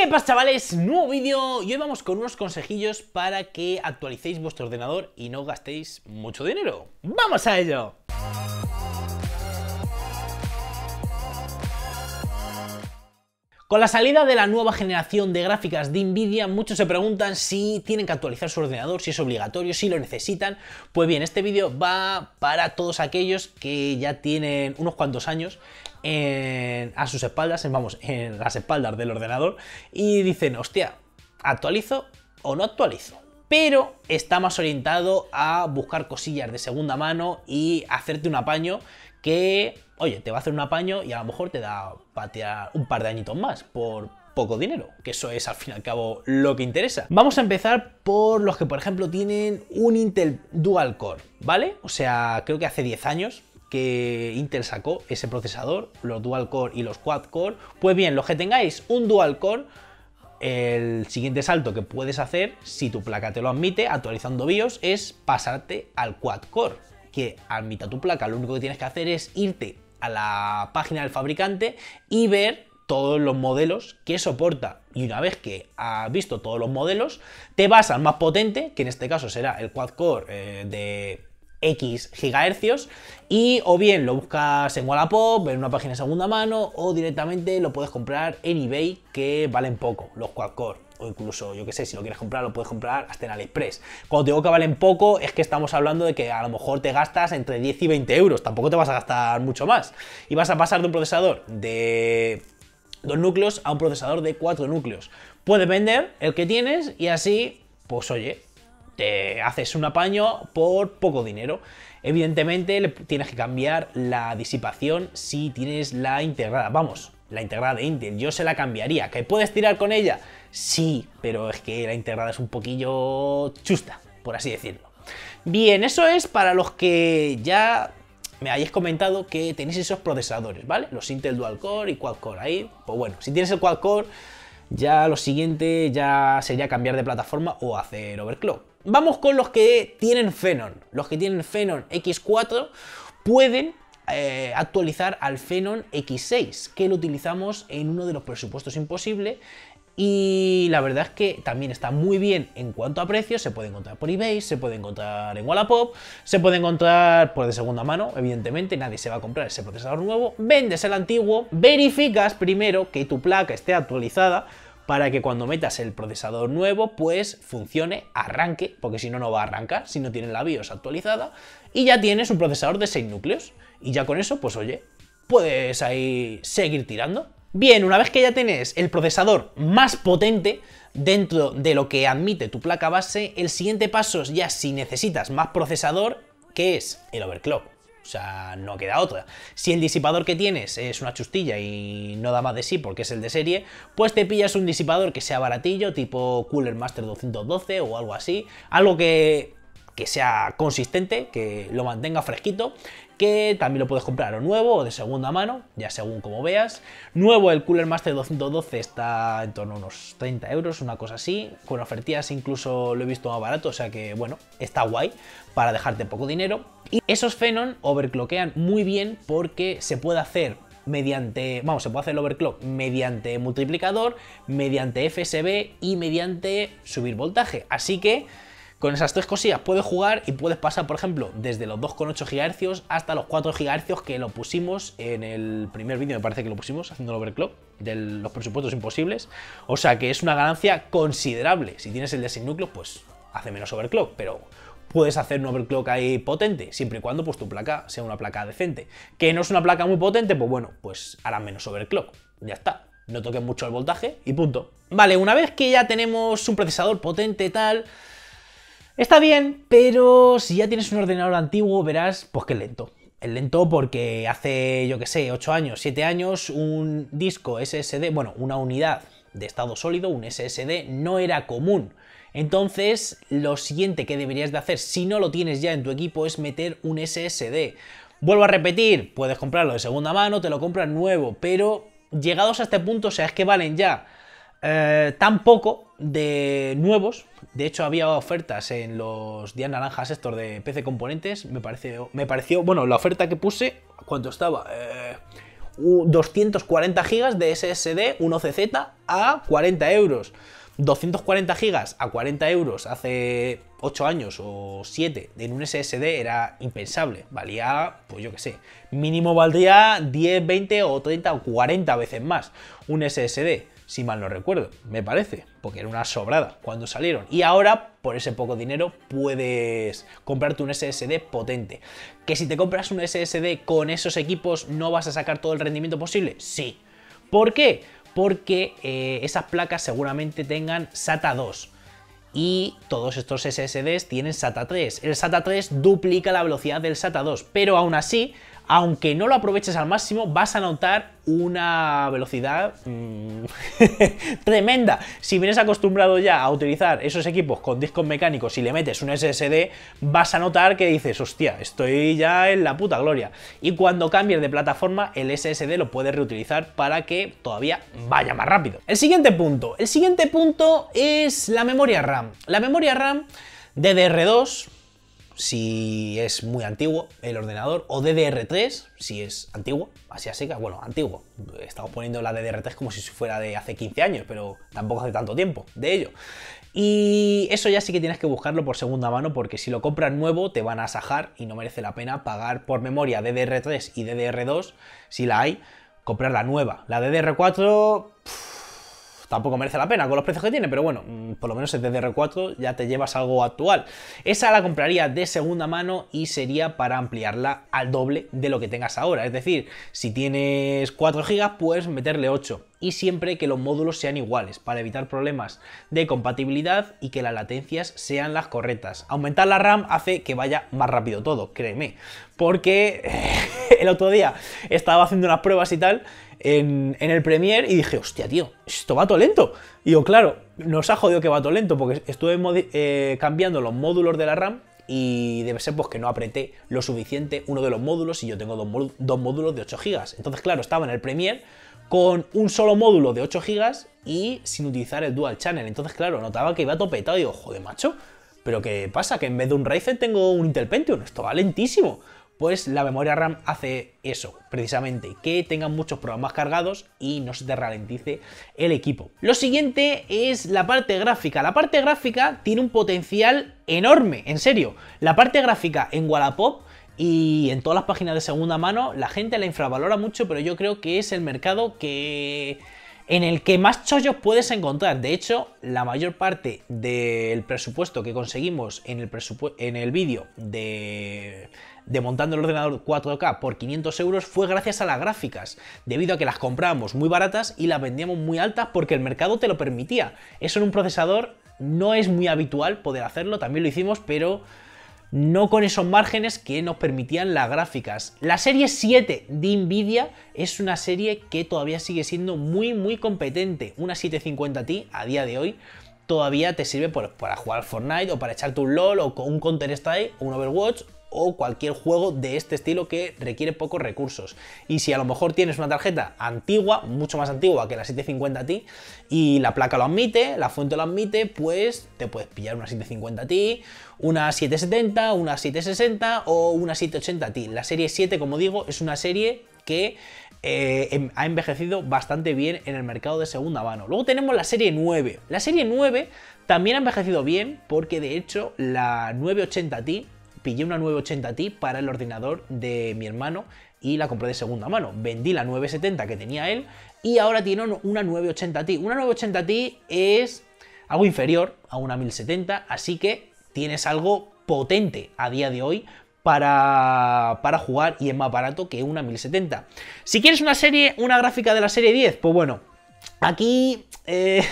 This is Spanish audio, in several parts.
¿Qué pasa chavales? Nuevo vídeo y hoy vamos con unos consejillos para que actualicéis vuestro ordenador y no gastéis mucho dinero. ¡Vamos a ello! Con la salida de la nueva generación de gráficas de Nvidia, muchos se preguntan si tienen que actualizar su ordenador, si es obligatorio, si lo necesitan. Pues bien, este vídeo va para todos aquellos que ya tienen unos cuantos años a sus espaldas, vamos, en las espaldas del ordenador, y dicen, hostia, ¿actualizo o no actualizo? pero está más orientado a buscar cosillas de segunda mano y hacerte un apaño que oye, te va a hacer un apaño y a lo mejor te da patear un par de añitos más por poco dinero, que eso es al fin y al cabo lo que interesa. Vamos a empezar por los que por ejemplo tienen un Intel Dual Core, ¿vale? O sea, creo que hace 10 años que Intel sacó ese procesador, los Dual Core y los Quad Core. Pues bien, los que tengáis un Dual Core, el siguiente salto que puedes hacer, si tu placa te lo admite, actualizando BIOS, es pasarte al Quad Core, que admita tu placa. Lo único que tienes que hacer es irte a la página del fabricante y ver todos los modelos que soporta. Y una vez que has visto todos los modelos, te vas al más potente, que en este caso será el quad-core eh, de X gigahercios y o bien lo buscas en Wallapop, en una página de segunda mano o directamente lo puedes comprar en eBay que valen poco los quad-core o incluso, yo qué sé, si lo quieres comprar, lo puedes comprar hasta en AliExpress. Cuando digo que valen poco, es que estamos hablando de que a lo mejor te gastas entre 10 y 20 euros, tampoco te vas a gastar mucho más. Y vas a pasar de un procesador de dos núcleos a un procesador de cuatro núcleos. Puedes vender el que tienes y así, pues oye, te haces un apaño por poco dinero. Evidentemente tienes que cambiar la disipación si tienes la integrada. Vamos, la integrada de Intel, yo se la cambiaría. ¿Que puedes tirar con ella? Sí, pero es que la integrada es un poquillo chusta, por así decirlo. Bien, eso es para los que ya me hayáis comentado que tenéis esos procesadores, ¿vale? Los Intel Dual Core y Quad Core. Ahí, pues bueno, si tienes el Quad Core, ya lo siguiente ya sería cambiar de plataforma o hacer overclock. Vamos con los que tienen Phenon. Los que tienen Phenon X4 pueden eh, actualizar al Phenon X6, que lo utilizamos en uno de los presupuestos imposibles. Y la verdad es que también está muy bien en cuanto a precio. Se puede encontrar por eBay, se puede encontrar en Wallapop, se puede encontrar por de segunda mano. Evidentemente, nadie se va a comprar ese procesador nuevo. Vendes el antiguo, verificas primero que tu placa esté actualizada para que cuando metas el procesador nuevo, pues funcione, arranque, porque si no, no va a arrancar, si no tiene la BIOS actualizada, y ya tienes un procesador de 6 núcleos. Y ya con eso, pues oye, puedes ahí seguir tirando. Bien, una vez que ya tienes el procesador más potente dentro de lo que admite tu placa base, el siguiente paso es ya si necesitas más procesador, que es el overclock. O sea, no queda otra. Si el disipador que tienes es una chustilla y no da más de sí porque es el de serie, pues te pillas un disipador que sea baratillo, tipo Cooler Master 212 o algo así. Algo que que sea consistente, que lo mantenga fresquito, que también lo puedes comprar o nuevo o de segunda mano, ya según como veas. Nuevo el Cooler Master 212 está en torno a unos 30 euros, una cosa así. Con ofertas incluso lo he visto más barato, o sea que bueno, está guay para dejarte poco dinero. Y esos Phenom overclockean muy bien porque se puede hacer mediante, vamos, se puede hacer el overclock mediante multiplicador, mediante FSB y mediante subir voltaje. Así que con esas tres cosillas puedes jugar y puedes pasar, por ejemplo, desde los 2,8 GHz hasta los 4 GHz que lo pusimos en el primer vídeo, me parece que lo pusimos, haciendo el overclock de los presupuestos imposibles. O sea que es una ganancia considerable. Si tienes el de sin núcleos, pues hace menos overclock, pero puedes hacer un overclock ahí potente, siempre y cuando pues tu placa sea una placa decente. Que no es una placa muy potente, pues bueno, pues hará menos overclock. Ya está. No toques mucho el voltaje y punto. Vale, una vez que ya tenemos un procesador potente tal, Está bien, pero si ya tienes un ordenador antiguo, verás, pues que es lento. Es lento porque hace, yo qué sé, 8 años, 7 años, un disco SSD, bueno, una unidad de estado sólido, un SSD, no era común. Entonces, lo siguiente que deberías de hacer, si no lo tienes ya en tu equipo, es meter un SSD. Vuelvo a repetir, puedes comprarlo de segunda mano, te lo compras nuevo, pero llegados a este punto, o sea, es que valen ya eh, tan poco de nuevos. De hecho, había ofertas en los días naranjas estos de PC Componentes. Me, pareció, me pareció, bueno, la oferta que puse, ¿cuánto estaba? 240 eh, gigas de SSD 1CZ a 40 euros. 240 gigas a 40 euros hace 8 años o 7 en un SSD era impensable. Valía, pues yo que sé, mínimo valdría 10, 20 o 30 o 40 veces más un SSD si mal no recuerdo, me parece, porque era una sobrada cuando salieron. Y ahora, por ese poco dinero, puedes comprarte un SSD potente. ¿Que si te compras un SSD con esos equipos no vas a sacar todo el rendimiento posible? Sí. ¿Por qué? Porque eh, esas placas seguramente tengan SATA 2 y todos estos SSDs tienen SATA 3. El SATA 3 duplica la velocidad del SATA 2, pero aún así aunque no lo aproveches al máximo, vas a notar una velocidad mm, tremenda. Si vienes acostumbrado ya a utilizar esos equipos con discos mecánicos y le metes un SSD, vas a notar que dices, hostia, estoy ya en la puta gloria. Y cuando cambies de plataforma, el SSD lo puedes reutilizar para que todavía vaya más rápido. El siguiente punto. El siguiente punto es la memoria RAM. La memoria RAM DDR2 si es muy antiguo el ordenador, o DDR3, si es antiguo, así así que, bueno, antiguo. Estamos poniendo la DDR3 como si fuera de hace 15 años, pero tampoco hace tanto tiempo de ello. Y eso ya sí que tienes que buscarlo por segunda mano, porque si lo compras nuevo te van a sajar y no merece la pena pagar por memoria DDR3 y DDR2, si la hay, comprar la nueva. La DDR4 tampoco merece la pena con los precios que tiene, pero bueno, mm, por lo menos el DDR4 ya te llevas algo actual. Esa la compraría de segunda mano y sería para ampliarla al doble de lo que tengas ahora. Es decir, si tienes 4 GB, puedes meterle 8 y siempre que los módulos sean iguales para evitar problemas de compatibilidad y que las latencias sean las correctas. Aumentar la RAM hace que vaya más rápido todo, créeme, porque el otro día estaba haciendo unas pruebas y tal en, el Premiere y dije, hostia, tío, esto va todo lento. Y yo, claro, nos ha jodido que va todo lento porque estuve eh, cambiando los módulos de la RAM y debe ser pues que no apreté lo suficiente uno de los módulos y yo tengo dos, módulos de 8 GB. Entonces, claro, estaba en el Premiere con un solo módulo de 8 GB y sin utilizar el Dual Channel. Entonces, claro, notaba que iba topetado y digo, joder, macho, ¿pero qué pasa? Que en vez de un Ryzen tengo un Intel Pentium. Esto va lentísimo pues la memoria RAM hace eso, precisamente, que tengan muchos programas cargados y no se te ralentice el equipo. Lo siguiente es la parte gráfica. La parte gráfica tiene un potencial enorme, en serio. La parte gráfica en Wallapop y en todas las páginas de segunda mano la gente la infravalora mucho, pero yo creo que es el mercado que en el que más chollos puedes encontrar. De hecho, la mayor parte del presupuesto que conseguimos en el, en el vídeo de de montando el ordenador 4K por 500 euros fue gracias a las gráficas, debido a que las comprábamos muy baratas y las vendíamos muy altas porque el mercado te lo permitía. Eso en un procesador no es muy habitual poder hacerlo, también lo hicimos, pero no con esos márgenes que nos permitían las gráficas. La serie 7 de Nvidia es una serie que todavía sigue siendo muy muy competente. Una 750 t a día de hoy todavía te sirve para jugar Fortnite o para echarte un LOL o un Counter Strike o un Overwatch o cualquier juego de este estilo que requiere pocos recursos. Y si a lo mejor tienes una tarjeta antigua, mucho más antigua que la 750 Ti, y la placa lo admite, la fuente lo admite, pues te puedes pillar una 750 Ti, una 770, una 760 o una 780 Ti. La serie 7, como digo, es una serie que eh, em, ha envejecido bastante bien en el mercado de segunda mano. Luego tenemos la serie 9. La serie 9 también ha envejecido bien porque de hecho la 980 Ti pillé una 980 Ti para el ordenador de mi hermano y la compré de segunda mano. Vendí la 970 que tenía él y ahora tiene una 980 Ti. Una 980 Ti es algo inferior a una 1070, así que tienes algo potente a día de hoy para, jugar y es más barato que una 1070. Si quieres una serie, una gráfica de la serie 10, pues bueno, aquí eh,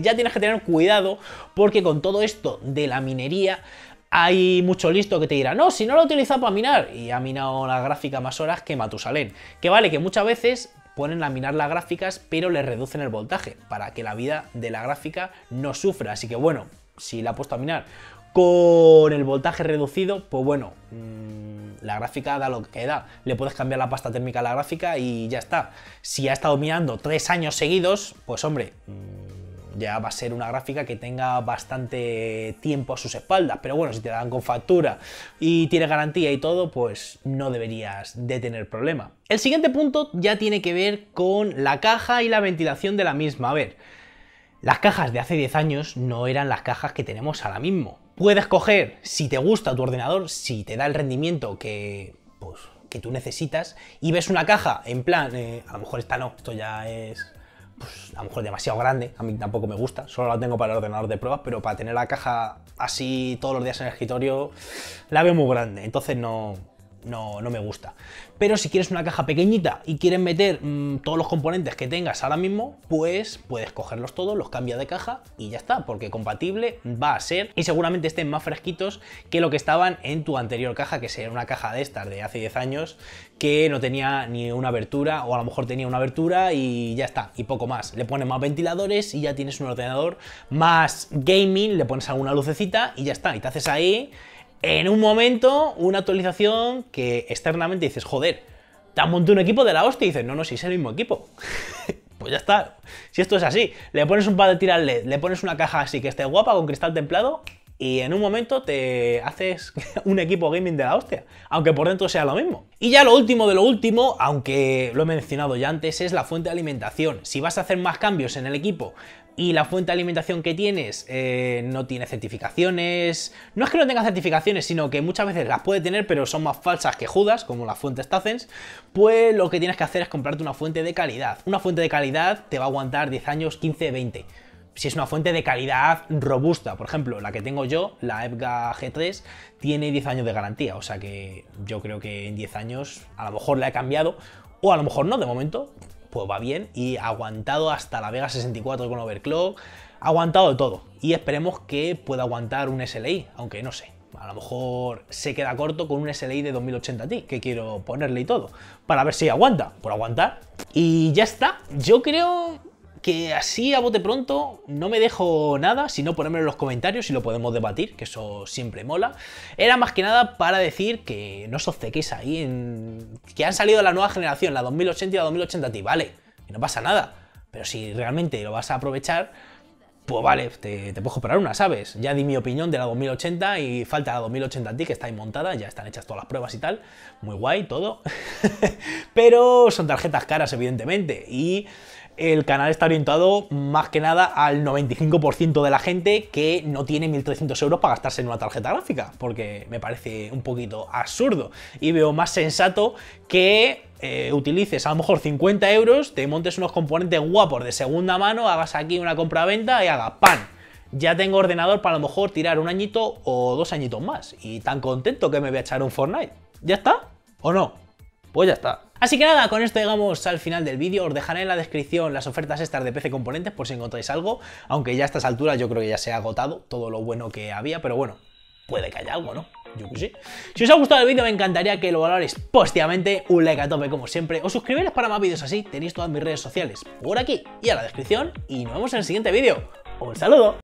ya tienes que tener cuidado porque con todo esto de la minería hay mucho listo que te dirá, no, si no lo utilizado para minar, y ha minado la gráfica más horas que Matusalén. Que vale, que muchas veces ponen a minar las gráficas, pero le reducen el voltaje, para que la vida de la gráfica no sufra. Así que bueno, si la ha puesto a minar con el voltaje reducido, pues bueno, mm, la gráfica da lo que da. Le puedes cambiar la pasta térmica a la gráfica y ya está. Si ha estado minando tres años seguidos, pues hombre... Mm, ya va a ser una gráfica que tenga bastante tiempo a sus espaldas. Pero bueno, si te la dan con factura y tiene garantía y todo, pues no deberías de tener problema. El siguiente punto ya tiene que ver con la caja y la ventilación de la misma. A ver, las cajas de hace 10 años no eran las cajas que tenemos ahora mismo. Puedes coger, si te gusta tu ordenador, si te da el rendimiento que... Pues, que tú necesitas y ves una caja en plan, eh, a lo mejor esta no, esto ya es pues, a lo mejor demasiado grande, a mí tampoco me gusta, solo la tengo para el ordenador de pruebas, pero para tener la caja así todos los días en el escritorio, la veo muy grande, entonces no, no, no me gusta. Pero si quieres una caja pequeñita y quieres meter mm, todos los componentes que tengas ahora mismo, pues puedes cogerlos todos, los cambias de caja y ya está, porque compatible va a ser y seguramente estén más fresquitos que lo que estaban en tu anterior caja, que sería una caja de estas de hace 10 años que no tenía ni una abertura o a lo mejor tenía una abertura y ya está, y poco más. Le pones más ventiladores y ya tienes un ordenador más gaming, le pones alguna lucecita y ya está, y te haces ahí en un momento una actualización que externamente dices, joder, te han montado un equipo de la hostia y dices, no, no, si es el mismo equipo. pues ya está. Si esto es así, le pones un par de tiras LED, le pones una caja así que esté guapa con cristal templado y en un momento te haces un equipo gaming de la hostia, aunque por dentro sea lo mismo. Y ya lo último de lo último, aunque lo he mencionado ya antes, es la fuente de alimentación. Si vas a hacer más cambios en el equipo y la fuente de alimentación que tienes eh, no tiene certificaciones, no es que no tenga certificaciones, sino que muchas veces las puede tener, pero son más falsas que Judas, como las fuentes Tacens, pues lo que tienes que hacer es comprarte una fuente de calidad. Una fuente de calidad te va a aguantar 10 años, 15, 20 si es una fuente de calidad robusta. Por ejemplo, la que tengo yo, la EPGA G3, tiene 10 años de garantía, o sea que yo creo que en 10 años a lo mejor la he cambiado, o a lo mejor no, de momento, pues va bien y ha aguantado hasta la Vega 64 con overclock, ha aguantado todo y esperemos que pueda aguantar un SLI, aunque no sé. A lo mejor se queda corto con un SLI de 2080 Ti, que quiero ponerle y todo, para ver si aguanta, por aguantar. Y ya está, yo creo que así a bote pronto no me dejo nada, sino ponerme en los comentarios y lo podemos debatir, que eso siempre mola. Era más que nada para decir que no os obcequéis ahí, que han salido la nueva generación, la 2080 y la 2080 t vale, que no pasa nada. Pero si realmente lo vas a aprovechar, pues vale, te, te puedes comprar una, ¿sabes? Ya di mi opinión de la 2080 y falta la 2080 t que está ahí montada, ya están hechas todas las pruebas y tal, muy guay todo. Pero son tarjetas caras, evidentemente, y el canal está orientado más que nada al 95% de la gente que no tiene 1.300 euros para gastarse en una tarjeta gráfica, porque me parece un poquito absurdo y veo más sensato que eh, utilices a lo mejor 50 euros, te montes unos componentes guapos de segunda mano, hagas aquí una compra-venta y hagas pan. Ya tengo ordenador para a lo mejor tirar un añito o dos añitos más y tan contento que me voy a echar un Fortnite. ¿Ya está? ¿O no? Pues ya está. Así que nada, con esto llegamos al final del vídeo, os dejaré en la descripción las ofertas estas de PC Componentes por si encontráis algo, aunque ya a estas alturas yo creo que ya se ha agotado todo lo bueno que había, pero bueno, puede que haya algo, ¿no? Yo que sí. Si os ha gustado el vídeo me encantaría que lo valoréis positivamente, un like a tope como siempre, o suscribiros para más vídeos así, tenéis todas mis redes sociales por aquí y en la descripción, y nos vemos en el siguiente vídeo. ¡Un saludo!